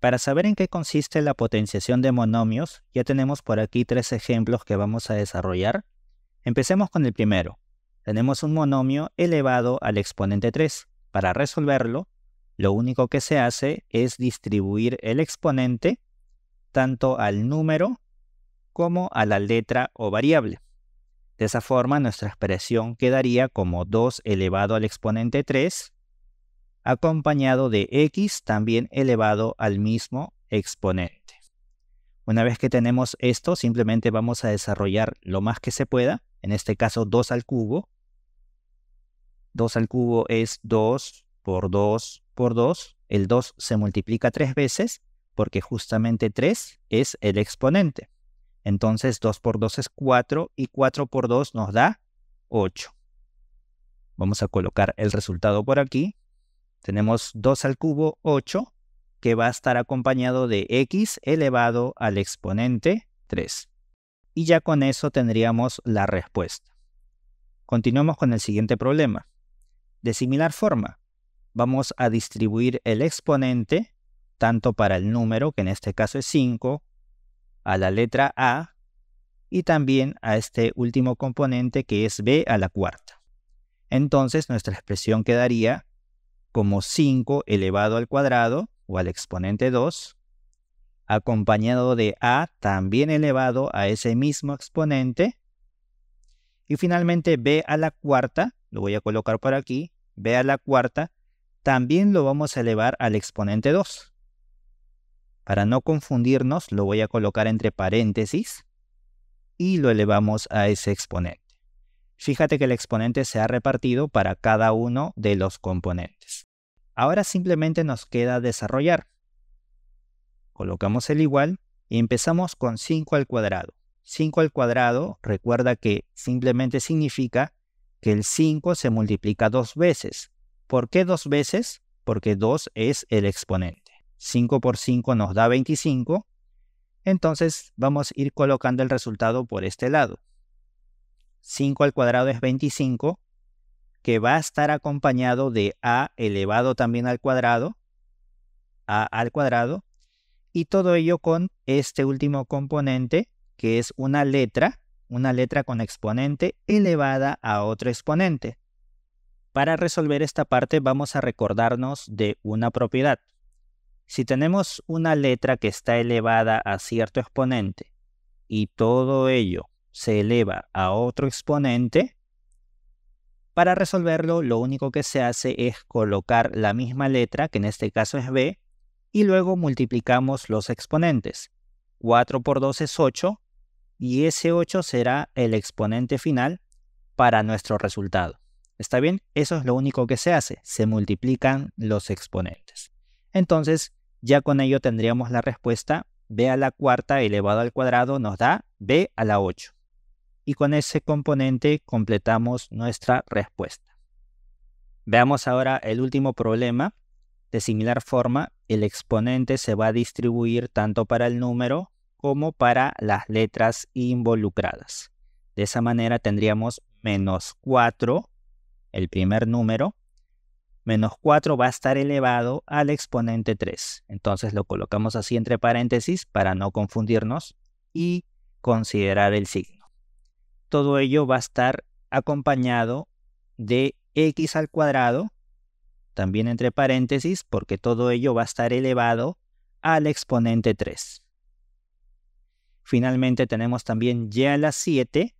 Para saber en qué consiste la potenciación de monomios, ya tenemos por aquí tres ejemplos que vamos a desarrollar. Empecemos con el primero. Tenemos un monomio elevado al exponente 3. Para resolverlo, lo único que se hace es distribuir el exponente tanto al número como a la letra o variable. De esa forma, nuestra expresión quedaría como 2 elevado al exponente 3 acompañado de x también elevado al mismo exponente. Una vez que tenemos esto, simplemente vamos a desarrollar lo más que se pueda, en este caso 2 al cubo. 2 al cubo es 2 por 2 por 2. El 2 se multiplica 3 veces porque justamente 3 es el exponente. Entonces 2 por 2 es 4 y 4 por 2 nos da 8. Vamos a colocar el resultado por aquí tenemos 2 al cubo 8 que va a estar acompañado de x elevado al exponente 3. Y ya con eso tendríamos la respuesta. Continuamos con el siguiente problema. De similar forma, vamos a distribuir el exponente tanto para el número, que en este caso es 5, a la letra a y también a este último componente que es b a la cuarta. Entonces nuestra expresión quedaría como 5 elevado al cuadrado o al exponente 2, acompañado de a también elevado a ese mismo exponente. Y finalmente b a la cuarta, lo voy a colocar por aquí, b a la cuarta, también lo vamos a elevar al exponente 2. Para no confundirnos, lo voy a colocar entre paréntesis y lo elevamos a ese exponente. Fíjate que el exponente se ha repartido para cada uno de los componentes. Ahora simplemente nos queda desarrollar. Colocamos el igual y empezamos con 5 al cuadrado. 5 al cuadrado, recuerda que simplemente significa que el 5 se multiplica dos veces. ¿Por qué dos veces? Porque 2 es el exponente. 5 por 5 nos da 25. Entonces vamos a ir colocando el resultado por este lado. 5 al cuadrado es 25 que va a estar acompañado de a elevado también al cuadrado, a al cuadrado, y todo ello con este último componente, que es una letra, una letra con exponente elevada a otro exponente. Para resolver esta parte vamos a recordarnos de una propiedad. Si tenemos una letra que está elevada a cierto exponente y todo ello se eleva a otro exponente, para resolverlo, lo único que se hace es colocar la misma letra, que en este caso es b, y luego multiplicamos los exponentes. 4 por 2 es 8, y ese 8 será el exponente final para nuestro resultado. ¿Está bien? Eso es lo único que se hace, se multiplican los exponentes. Entonces, ya con ello tendríamos la respuesta b a la cuarta elevado al cuadrado nos da b a la 8 y con ese componente completamos nuestra respuesta. Veamos ahora el último problema. De similar forma, el exponente se va a distribuir tanto para el número como para las letras involucradas. De esa manera tendríamos menos 4, el primer número, menos 4 va a estar elevado al exponente 3. Entonces lo colocamos así entre paréntesis para no confundirnos y considerar el siguiente todo ello va a estar acompañado de x al cuadrado, también entre paréntesis, porque todo ello va a estar elevado al exponente 3. Finalmente tenemos también y a la 7,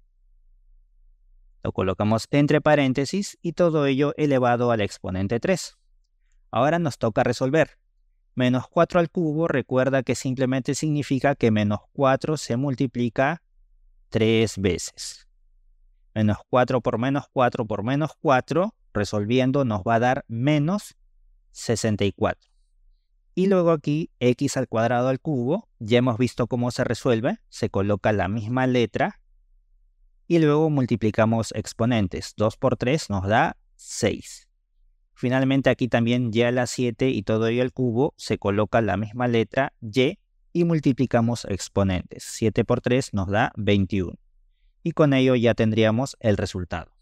lo colocamos entre paréntesis y todo ello elevado al exponente 3. Ahora nos toca resolver. Menos 4 al cubo, recuerda que simplemente significa que menos 4 se multiplica tres veces. Menos 4 por menos 4 por menos 4, resolviendo nos va a dar menos 64. Y luego aquí x al cuadrado al cubo, ya hemos visto cómo se resuelve, se coloca la misma letra y luego multiplicamos exponentes. 2 por 3 nos da 6. Finalmente aquí también ya la 7 y todo y al cubo se coloca la misma letra y y multiplicamos exponentes. 7 por 3 nos da 21. Y con ello ya tendríamos el resultado.